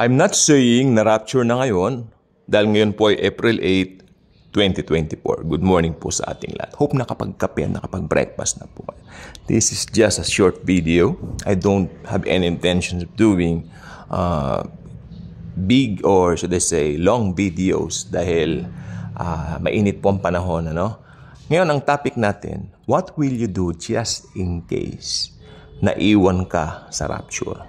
I'm not saying na rapture na ngayon dahil ngayon po ay April 8, 2024. Good morning po sa ating lahat. Hope nakapagkape, nakapag-breakfast na po. This is just a short video. I don't have any intentions of doing uh, big or should I say long videos dahil uh, mainit po ang panahon. Ano? Ngayon, ang topic natin, what will you do just in case na iwan ka sa rapture?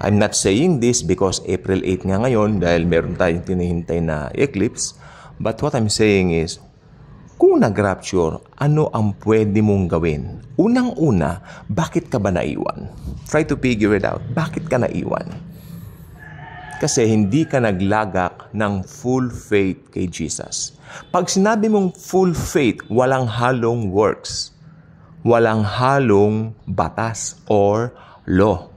I'm not saying this because April 8 nga ngayon dahil meron tayong tinihintay na eclipse. But what I'm saying is, kung nag-rapture, ano ang pwede mong gawin? Unang-una, bakit ka ba naiwan? Try to figure it out. Bakit ka naiwan? Kasi hindi ka naglagak ng full faith kay Jesus. Pag sinabi mong full faith, walang halong works. Walang halong batas or law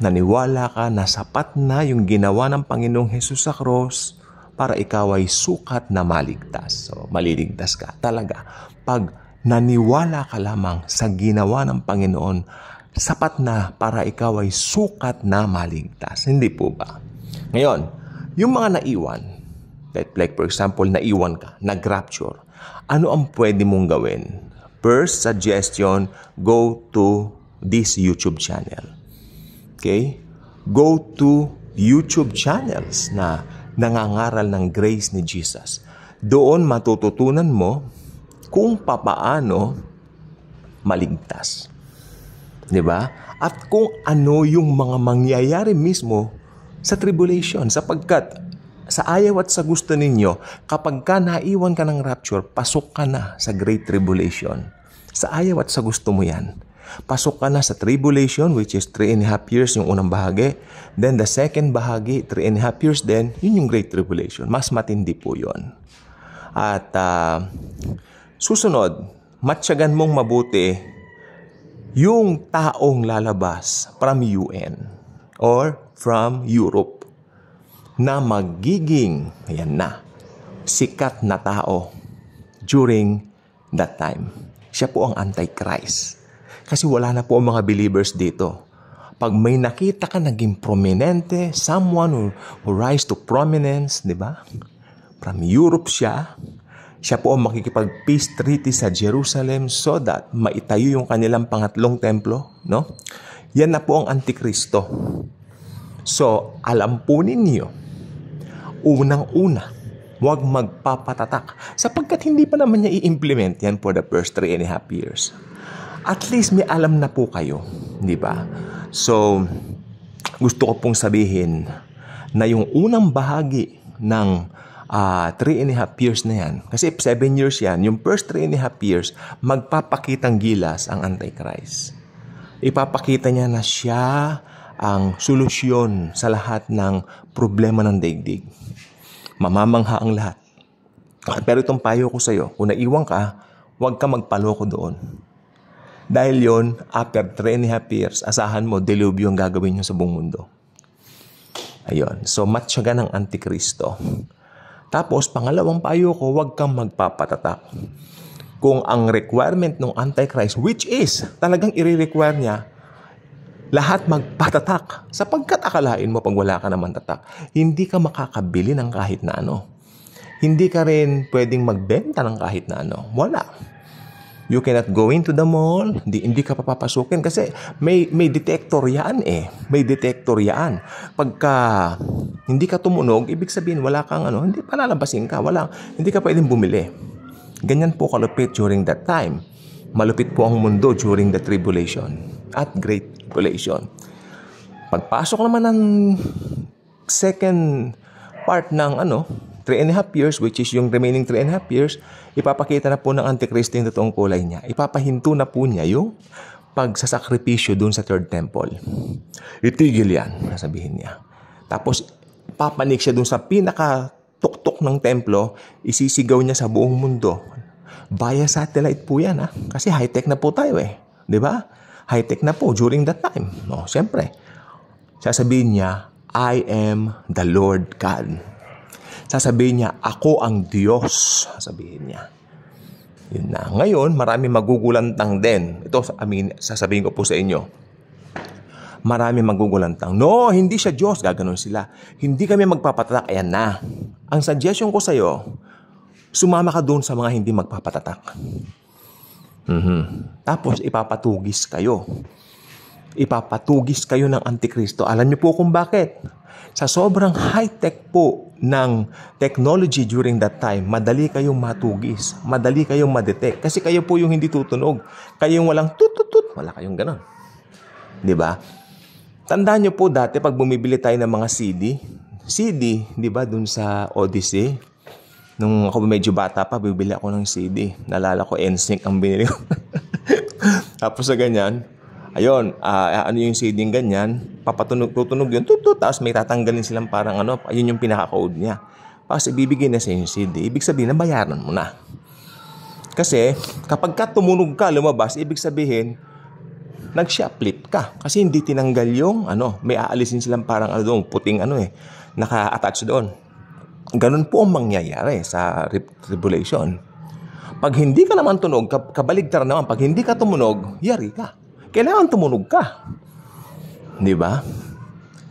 Naniwala ka na sapat na yung ginawa ng Panginoong Hesus sa cross para ikaw ay sukat na maligtas. So, maliligtas ka talaga. Pag naniwala ka lamang sa ginawa ng Panginoon, sapat na para ikaw ay sukat na maligtas. Hindi po ba? Ngayon, yung mga naiwan, like, for example, naiwan ka, nag-rapture, ano ang pwede mong gawin? First suggestion, go to this YouTube channel. Okay? Go to YouTube channels na nangangaral ng grace ni Jesus. Doon matututunan mo kung papaano maligtas. 'Di ba? At kung ano yung mga mangyayari mismo sa tribulation sapagkat sa ayaw at sa gusto ninyo, kapag ka naiwan ka ng rapture, pasok ka na sa Great Tribulation. Sa ayaw at sa gusto mo yan. Pasok ka na sa tribulation which is 3 and a half years yung unang bahagi. Then the second bahagi, 3 and a half years then yun yung Great Tribulation. Mas matindi po yun. At uh, susunod, matyagan mong mabuti yung taong lalabas from UN or from Europe na magiging, ayan na, sikat na tao during that time. Siya po ang Antichrist. Kasi wala na po ang mga believers dito. Pag may nakita ka naging prominente, someone who, who rise to prominence, di ba? From Europe siya, siya po ang makikipag-peace treaty sa Jerusalem so that maitayo yung kanilang pangatlong templo, no? Yan na po ang Antikristo. So, alam po ninyo, unang-una, huwag magpapatatak sapagkat hindi pa naman niya i-implement yan for the first three and a half years at least may alam na po kayo, di ba? So, gusto ko pong sabihin na yung unang bahagi ng uh, three and a half years na yan. Kasi if seven years yan, yung first three and a half years, magpapakitang gilas ang Antichrist. Ipapakita niya na siya ang solusyon sa lahat ng problema ng daigdig. Mamamangha ang lahat. Pero itong payo ko sa iyo, kung naiwan ka, huwag ka magpaloko doon. Dahil yon after 3 and a half years, asahan mo, delubyo ang gagawin nyo sa buong mundo. Ayun. So, matyaga ng Antikristo. Tapos, pangalawang payo ko, huwag kang magpapatatak. Kung ang requirement ng Antichrist, which is talagang i-require niya, lahat magpatatak. Sapagkat akalain mo pag wala ka naman tatak, hindi ka makakabili ng kahit na ano. Hindi ka rin pwedeng magbenta ng kahit na ano. Wala. You cannot go into the mall. Di, hindi ka papapasukin kasi may, may detector yan eh. May detector yan. Pagka hindi ka tumunog, ibig sabihin wala kang ano, hindi palalabasin ka. Wala, hindi ka pwedeng bumili. Ganyan po kalupit during that time. Malupit po ang mundo during the tribulation at great tribulation. Pagpasok naman ng second part ng ano, 3 and a half years, which is yung remaining 3 and a half years, ipapakita na po ng Antikristo yung totoong kulay niya. Ipapahinto na po niya yung pagsasakripisyo dun sa third temple. Itigil yan, sabihin niya. Tapos, papanik siya dun sa pinaka tuktok ng templo, isisigaw niya sa buong mundo. Via satellite po yan, ha? Kasi high-tech na po tayo, eh. ba? Diba? High-tech na po during that time. No, siyempre. Sasabihin niya, I am the Lord God. Sasabihin niya, ako ang Diyos. Sasabihin niya. Yun na. Ngayon, marami magugulantang din. Ito, I mean, sasabihin ko po sa inyo marami magugulantang. No, hindi siya Diyos. Gaganon sila. Hindi kami magpapatatak. Ayan na. Ang suggestion ko sa'yo, sumama ka doon sa mga hindi magpapatatak. Mm-hmm. Tapos ipapatugis kayo ipapatugis kayo ng Antikristo. Alam niyo po kung bakit. Sa sobrang high-tech po ng technology during that time, madali kayong matugis, madali kayong madetect. Kasi kayo po yung hindi tutunog. Kayo yung walang tututut, wala kayong ganon. Di ba? Tandaan niyo po dati pag bumibili tayo ng mga CD, CD, di ba, dun sa Odyssey, nung ako medyo bata pa, bibili ako ng CD. Nalala ko, NSYNC ang binili ko. Tapos sa ganyan, Ayun, uh, ano yung shading ganyan, papatunog, tutunog yun, tutu, tapos may tatanggalin silang parang ano, ayun yung pinaka-code niya. Tapos ibibigay na sa yung seed, ibig sabihin na bayaran mo na. Kasi kapag ka tumunog ka, lumabas, ibig sabihin, nag-shoplift ka. Kasi hindi tinanggal yung, ano, may aalisin silang parang ano doon, puting ano eh, naka-attach doon. Ganun po ang mangyayari sa tribulation. Pag hindi ka naman tunog, kabaligtaran naman, pag hindi ka tumunog, yari ka kailangan tumunog ka. Di ba?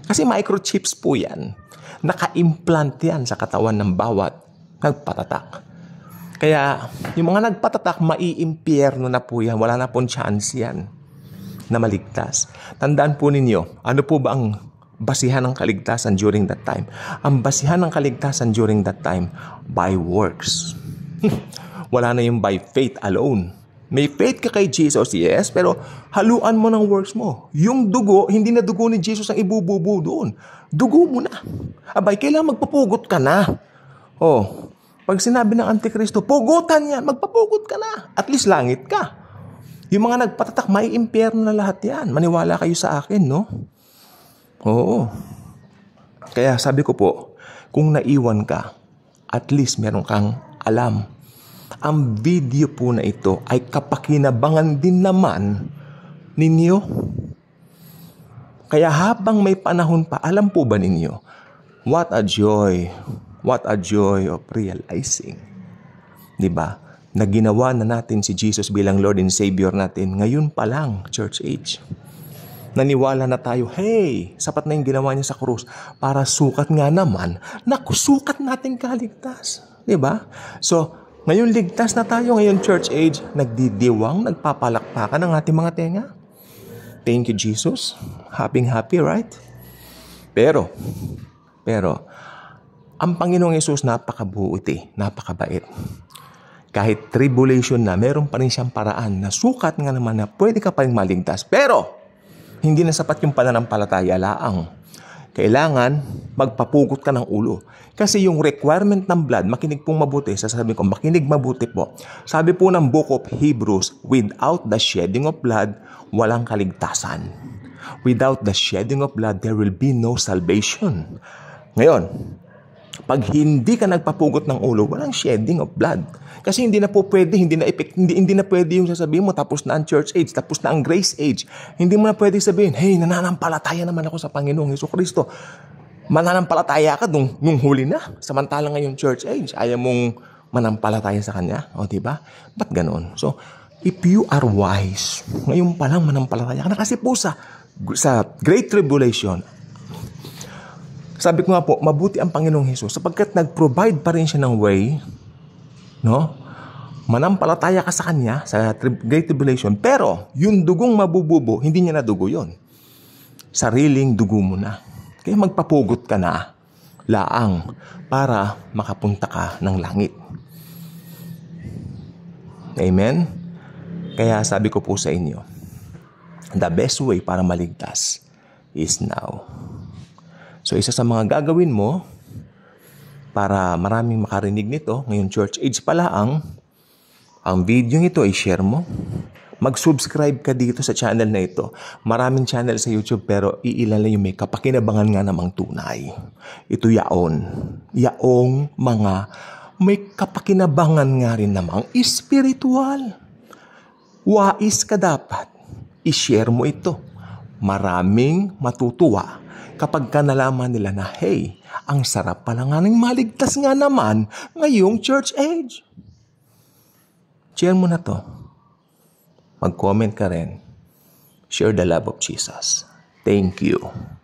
Kasi microchips po yan. Naka-implant yan sa katawan ng bawat nagpatatak. Kaya yung mga nagpatatak, maiimpyerno na po yan. Wala na pong chance yan na maligtas. Tandaan po ninyo, ano po ba ang basihan ng kaligtasan during that time? Ang basihan ng kaligtasan during that time, by works. Wala na yung by faith alone may faith ka kay Jesus, yes, pero haluan mo ng works mo. Yung dugo, hindi na dugo ni Jesus ang ibububo doon. Dugo mo na. Abay, kailangan magpapugot ka na. Oh, pag sinabi ng Antikristo, pugutan yan, magpapugot ka na. At least langit ka. Yung mga nagpatatak, may impyerno na lahat yan. Maniwala kayo sa akin, no? Oo. Kaya sabi ko po, kung naiwan ka, at least meron kang alam ang video po na ito ay kapakinabangan din naman ninyo. Kaya habang may panahon pa, alam po ba ninyo, what a joy, what a joy of realizing. ba? Diba? Na ginawa na natin si Jesus bilang Lord and Savior natin ngayon pa lang, church age naniwala na tayo, hey, sapat na yung ginawa niya sa krus para sukat nga naman, na kusukat natin kaligtas. ba? Diba? So, ngayon ligtas na tayo ngayon church age, nagdidiwang, nagpapalakpakan ng ating mga tenga. Thank you Jesus. Happy happy, right? Pero, pero, ang Panginoong Yesus napakabuti, napakabait. Kahit tribulation na, meron pa rin siyang paraan na sukat nga naman na pwede ka pa rin maligtas. Pero, hindi na sapat yung pananampalataya laang kailangan magpapugot ka ng ulo. Kasi yung requirement ng blood, makinig pong mabuti, sasabihin ko, makinig mabuti po. Sabi po ng Book of Hebrews, without the shedding of blood, walang kaligtasan. Without the shedding of blood, there will be no salvation. Ngayon, pag hindi ka nagpapugot ng ulo, walang shedding of blood. Kasi hindi na po pwede, hindi na, effect, hindi, hindi na pwede yung sasabihin mo, tapos na ang church age, tapos na ang grace age. Hindi mo na pwede sabihin, hey, nananampalataya naman ako sa Panginoong Yeso Kristo. Mananampalataya ka nung, nung huli na. samantalang ngayon church age, ayaw mong manampalataya sa Kanya. O, di ba? Ba't ganoon? So, if you are wise, ngayon pa lang manampalataya ka na kasi po sa, sa Great Tribulation, sabi ko nga po, mabuti ang Panginoong Hesus sapagkat nag-provide pa rin siya ng way, no? Manampalataya ka sa Kanya sa Great Tribulation, pero yung dugong mabububo, hindi niya nadugo yon. Sariling dugo mo na. Kaya magpapugot ka na laang para makapunta ka ng langit. Amen? Kaya sabi ko po sa inyo, the best way para maligtas is now. So isa sa mga gagawin mo para maraming makarinig nito, ngayong church age pala ang ang video nito ay share mo. Mag-subscribe ka dito sa channel na ito. Maraming channel sa YouTube pero iilalay yung may kapakinabangan nga namang tunay. Ito yaon. Yaong mga may kapakinabangan nga rin namang espiritual. Wais ka dapat. I-share mo ito. Maraming matutuwa kapag ka nalaman nila na, hey, ang sarap pala nga ng maligtas nga naman ngayong church age. Share mo na to. Mag-comment ka rin. Share the love of Jesus. Thank you.